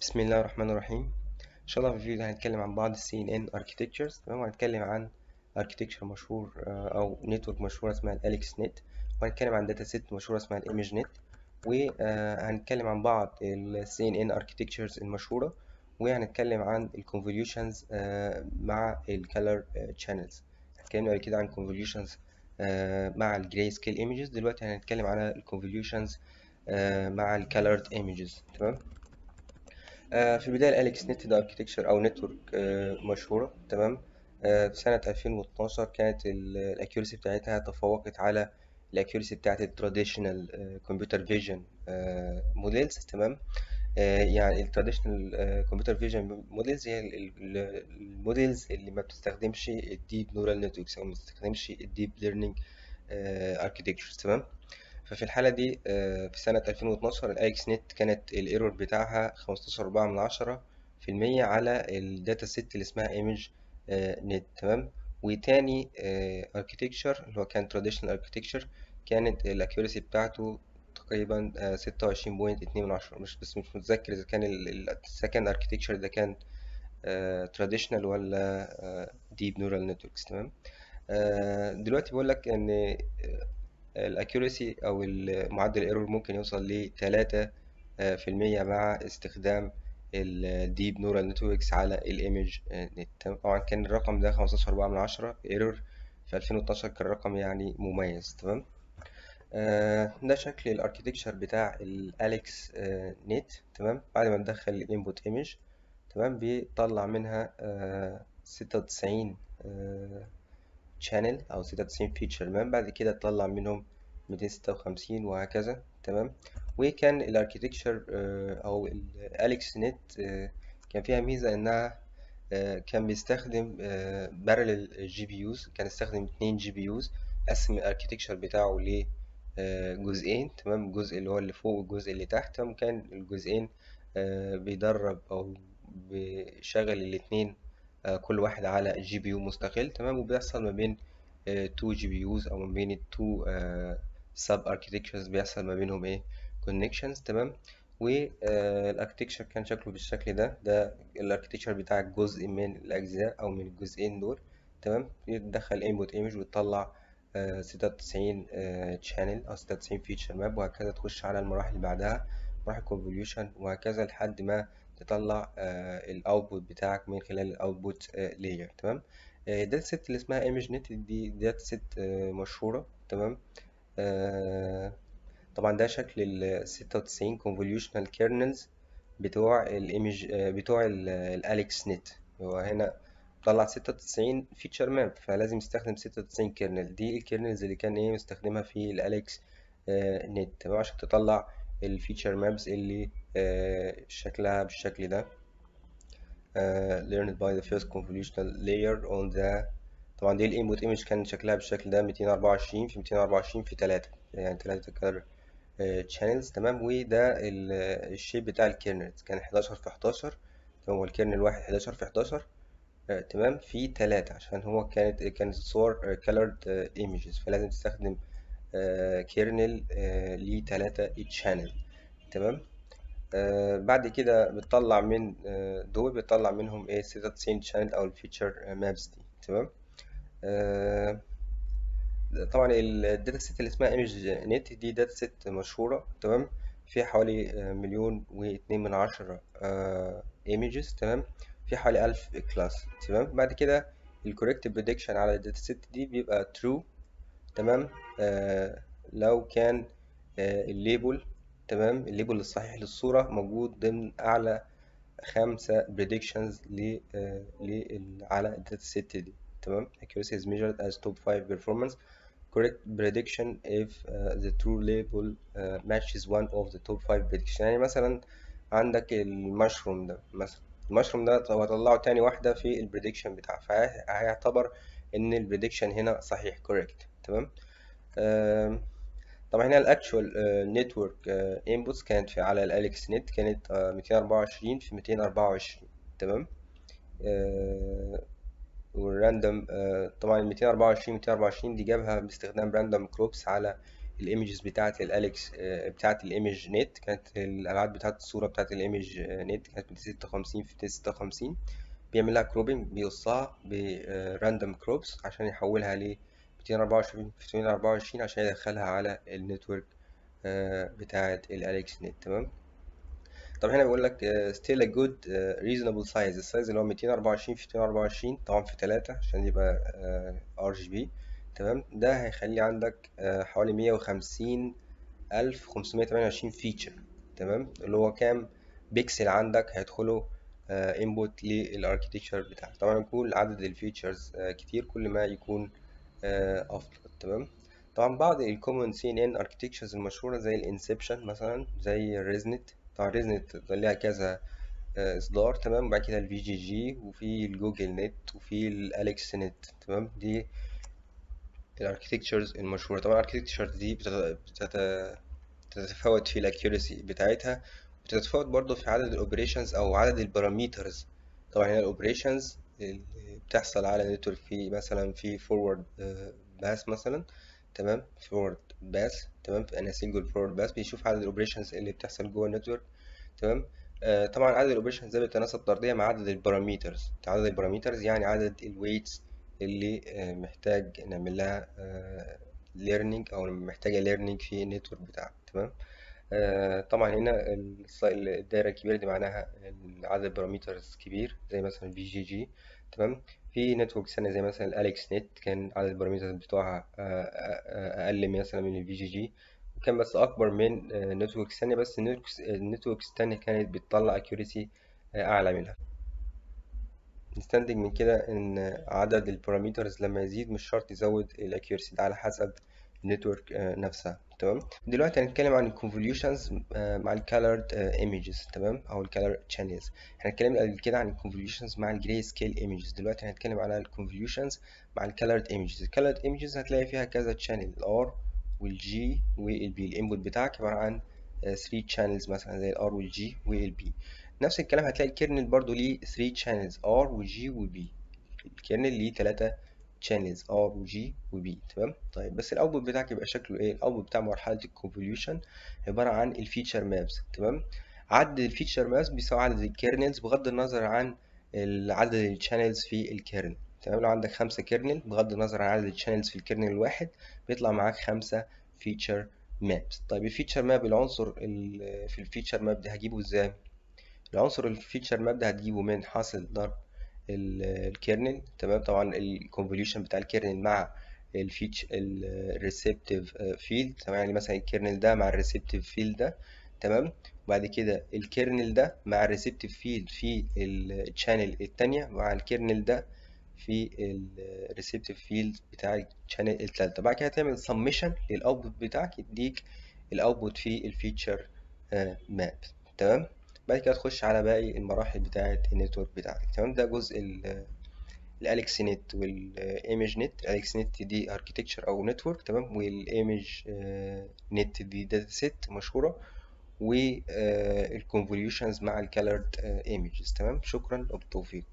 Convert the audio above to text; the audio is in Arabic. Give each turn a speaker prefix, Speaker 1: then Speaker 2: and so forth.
Speaker 1: بسم الله الرحمن الرحيم ان شاء الله في الفيديو ده هنتكلم عن بعض السي ان ان اركتكتشرز تمام آه، آه، هنتكلم عن اركتكتشر مشهور او نتورك مشهوره اسمها الاليكس نت وهنتكلم عن داتا سيت مشهوره اسمها الايمج نت وهنتكلم عن بعض السي ان ان اركتكتشرز المشهوره وهنتكلم عن الكونفوليوشنز مع الكالر شانلز اتكلمنا قبل كده عن الكونفوليوشنز آه، مع الجراي سكيل ايمجز دلوقتي هنتكلم على الكونفوليوشنز مع الكالرد ايمجز تمام آه، في البداية اليكس نت ده اركتكتشر او نتورك آه، مشهورة تمام آه، في سنة 2012 كانت الاكيورسي بتاعتها تفوقت على الاكيورسي بتاعت التراديشنال كمبيوتر فيجن موديلز تمام يعني التراديشنال كمبيوتر فيجن موديلز هي الموديلز اللي ما بتستخدمش الديب نورال نتوركس او ما بتستخدمش الديب ليرنينج اركتكتشر تمام ففي الحالة دي آه، في سنة 2012 الايكس نت كانت الايرور بتاعها 15.4 من عشرة في المية على الداتا سيت اللي اسمها ايمج آه، نت تمام وتاني اركتكتشر آه، اللي هو كان تراديشنال اركتكتشر كانت الاكيورسي بتاعته تقريبا ستة وعشرين بوينت اتنين من عشرة مش بس مش متذكر اذا كان السكند اركتكتشر ده كان تراديشنال ولا ديب نورال نتوركس تمام دلوقتي بقول لك ان الاكيوريسي او معدل الايرور ممكن يوصل ل 3% آه، مع استخدام الديب نورال نتوركس على الايمج آه، نت طبعا كان الرقم ده 15.4 من في ايرور في 2012 كان رقم يعني مميز تمام آه ده شكل الاركيتكشر بتاع الاليكس آه نت تمام بعد ما ندخل الانبوت ايمج تمام بيطلع منها آه 96 channel او 96 feature مان بعد كده تطلع منهم 256 وهكذا تمام وكان الاركيتكشر آه، او الاليكس آه، نت كان فيها ميزه انها آه، كان بيستخدم بارلل جي بي يوز كان استخدم اتنين جي بي يوز قسم الاركيتكشر بتاعه ل جزئين تمام الجزء اللي هو اللي فوق والجزء اللي تحت وكان كان الجزئين بيدرب او بيشغل الاتنين آه، كل واحد على جي بي يو مستقل تمام وبيحصل ما بين تو جي بي يوز او ما بين التو سب اركيتكشرز بيحصل ما بينهم ايه كونكشنز تمام والاركيتكشر آه، كان شكله بالشكل ده ده الاركيتكشر بتاع جزء من الاجزاء او من الجزئين دول تمام بتدخل انبوت ايمج وتطلع 96 شانل او 96 فيتشر ماب وهكذا تخش على المراحل اللي بعدها مراحل كونفوليوشن وهكذا لحد ما تطلع آه، الاوتبوت بتاعك من خلال الاوتبوت آه، لاير تمام الداتا آه، سيت اللي اسمها ايمج نت دي داتا سيت مشهوره تمام طبعا ده شكل ال 96 convolutional kernels بتوع الايمج بتوع الاليكس نت هو هنا طلع 96 فيتشر ماب فلازم يستخدم 96 كيرنل دي الكيرنلز اللي كان ايه مستخدمها في الاليكس نت تمام عشان تطلع الفيتشر مابس اللي آه، شكلها بالشكل ده آه، learned by the first convolutional layer on the طبعا دي input image كان شكلها بالشكل ده 224 في 224 في 3 يعني 3 color آه، channels تمام وده الشيب بتاع الكيرنلز كان 11 في 11 تمام هو الكيرنل واحد 11 في 11 تمام في 3 عشان هو كانت كانت صور colored images فلازم تستخدم كيرنل آه، آه، ليه 3 تشانل تمام آه، بعد كده بتطلع من دول بتطلع منهم ايه 96 شانل او الفيتشر مابس دي تمام طبعا الداتا سيت اللي اسمها ايمج نت دي داتا سيت مشهوره تمام فيها حوالي مليون واتنين من عشرة ايمجز تمام في حوالي 1000 كلاس تمام بعد كده الكوريكت بريدكشن على الداتا سيت دي بيبقى ترو تمام آه لو كان آه الليبل تمام الليبل الصحيح للصورة موجود ضمن أعلى خمسة predictions ل آه، على الداتا سيت دي تمام accuracy is measured as top 5 performance correct prediction if uh, the true label uh, matches one of the top 5 prediction يعني مثلا عندك المشروم ده مثلا المشروم ده هطلعه تاني واحدة في البريدكشن بتاعه فهيعتبر ان البريدكشن هنا صحيح correct تمام طبعا هنا الاكتوال نتورك انبوتس كانت في على الاليكس نت كانت 224 آه، في 224 تمام آه، والراندوم آه، طبعا 224 224 دي جابها باستخدام راندوم كروبس على الايمجز بتاعت الاليكس بتاعه الايمج نت كانت الابعاد بتاعه الصوره بتاعه الايمج نت كانت 56 في 56 بيعملها كروبينج بيقصها براندوم كروبس عشان يحولها ل 224 في 224 عشان يدخلها على النتورك بتاعة الاليكس نت تمام طب هنا بيقول لك آه، still a good آه، reasonable size السايز اللي هو 224 في 224 طبعا في 3 عشان يبقى ار جي بي تمام ده هيخلي عندك آه، حوالي 150 فيتشر تمام اللي هو كام بيكسل عندك هيدخلوا انبوت للاركتكشر بتاعك طبعا كل عدد الفيتشرز كتير كل ما يكون آه، افضل تمام طبعا بعض الكومن سي ان ان اركتكتشرز المشهوره زي الانسبشن مثلا زي ريزنت طبعا ريزنت ليها كذا آه، اصدار تمام وبعد كده الفي جي جي وفي الجوجل نت وفي الاليكس نت تمام دي الاركتكتشرز المشهوره طبعا الاركتكشر دي بتتفاوت في الاكيورسي بتاعتها بتتفاوت برضو في عدد الاوبريشنز او عدد الباراميترز طبعا هنا الاوبريشنز اللي بتحصل على نتور في مثلا في فورورد آه، باس مثلا تمام فورورد باس تمام انا سنجل فورورد باس بيشوف عدد الاوبريشنز اللي بتحصل جوه النتور تمام آه طبعا عدد الاوبريشنز ده بيتناسب طرديا مع عدد الباراميترز عدد الباراميترز يعني عدد الويتس اللي آه محتاج نعمل لها آه ليرنينج او محتاجه ليرنينج في النتور بتاعك تمام آه، طبعا هنا الدايرة الكبيرة دي معناها عدد باراميترز كبير زي مثلا في جي جي تمام في نتورك سنة زي مثلا الاليكس نت كان عدد الباراميترز بتوعها آه، آه، أقل مثلا من الفي جي جي وكان بس أكبر من نتورك ثانية بس النتورك الثانية كانت بتطلع أكيوريسي أعلى منها نستنتج من كده إن عدد الباراميترز لما يزيد مش شرط يزود الأكيوريسي ده على حسب النتورك آه، نفسها تمام دلوقتي هنتكلم عن الكونفوليوشنز آه، مع الكالرد ايمجز آه، تمام او الكالر تشانلز احنا اتكلمنا قبل كده عن الكونفوليوشنز مع الجري سكيل ايمجز دلوقتي هنتكلم على الكونفوليوشنز مع الكالرد ايمجز الكالرد ايمجز هتلاقي فيها كذا تشانل الار والجي والبي الانبوت بتاعك عباره عن 3 تشانلز مثلا زي الار والجي والبي نفس الكلام هتلاقي الكيرنل برضو ليه 3 تشانلز ار وجي وبي الكيرنل ليه 3 channels R و B تمام طيب بس الاوتبوت بتاعك يبقى شكله ايه الاوتبوت بتاع مرحله الكونفوليوشن عباره عن الفيتشر مابس تمام عدد الفيتشر مابس بيساوي عدد الكيرنلز بغض النظر عن عدد الشانلز في الكيرنل تمام لو عندك خمسة كيرنل بغض النظر عن عدد الشانلز في الكيرنل الواحد بيطلع معاك خمسة فيتشر مابس طيب الفيتشر ماب العنصر في الفيتشر ماب ده هجيبه ازاي العنصر الفيتشر ماب ده هتجيبه من حاصل ضرب الكيرنل تمام طبعا الكونفوليوشن بتاع الكيرنل مع الفيتش الريسبتيف فيلد تمام يعني مثلا الكيرنل ده مع الريسبتيف فيلد ده تمام وبعد كده الكيرنل ده مع الريسبتيف فيلد في الشانل الثانيه مع الكيرنل ده في الريسبتيف فيلد بتاع الشانل الثالثه بعد كده هتعمل سميشن للاوتبوت بتاعك يديك الاوتبوت في الفيتشر ماب آه، تمام بعد كده تخش على باقي المراحل بتاعة النتورك بتاعك تمام ده جزء الاليكس نت والايمج نت الاليكس نت دي اركيتكتشر او نتورك تمام والايمج آه، نت دي داتا سيت مشهوره والكونفوليوشنز آه، مع الكالرد ايمجز آه، تمام شكرا وبالتوفيق